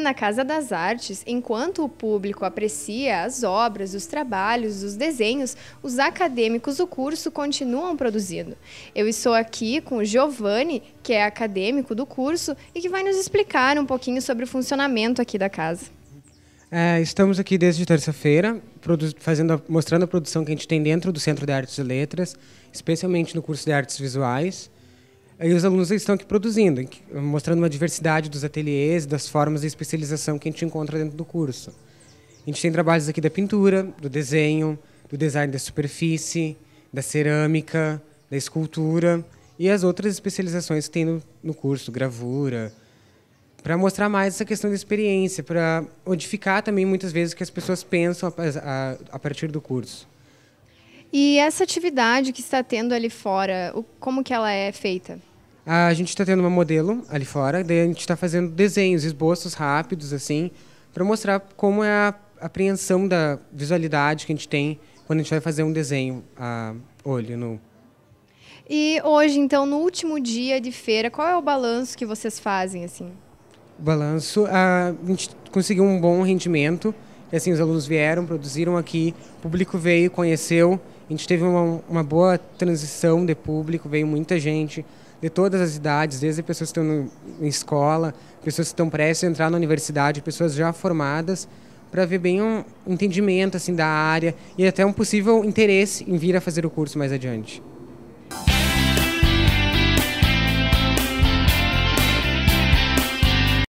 na Casa das Artes, enquanto o público aprecia as obras, os trabalhos, os desenhos, os acadêmicos do curso continuam produzindo. Eu estou aqui com o Giovanni, que é acadêmico do curso e que vai nos explicar um pouquinho sobre o funcionamento aqui da casa. É, estamos aqui desde terça-feira, mostrando a produção que a gente tem dentro do Centro de Artes e Letras, especialmente no curso de Artes Visuais. E os alunos estão aqui produzindo, mostrando uma diversidade dos ateliês, das formas de especialização que a gente encontra dentro do curso. A gente tem trabalhos aqui da pintura, do desenho, do design da superfície, da cerâmica, da escultura e as outras especializações que tem no, no curso, gravura, para mostrar mais essa questão da experiência, para modificar também muitas vezes o que as pessoas pensam a, a, a, partir do curso. E essa atividade que está tendo ali fora, o, como que ela é feita? A gente está tendo uma modelo ali fora, daí a gente está fazendo desenhos, esboços rápidos, assim, para mostrar como é a apreensão da visualidade que a gente tem quando a gente vai fazer um desenho a olho no E hoje, então, no último dia de feira, qual é o balanço que vocês fazem, assim? Balanço, a gente conseguiu um bom rendimento, e assim, os alunos vieram, produziram aqui, o público veio, conheceu, a gente teve uma, uma boa transição de público, veio muita gente, de todas as idades, desde pessoas que estão em escola, pessoas que estão prestes a entrar na universidade, pessoas já formadas, para ver bem um entendimento assim da área e até um possível interesse em vir a fazer o curso mais adiante.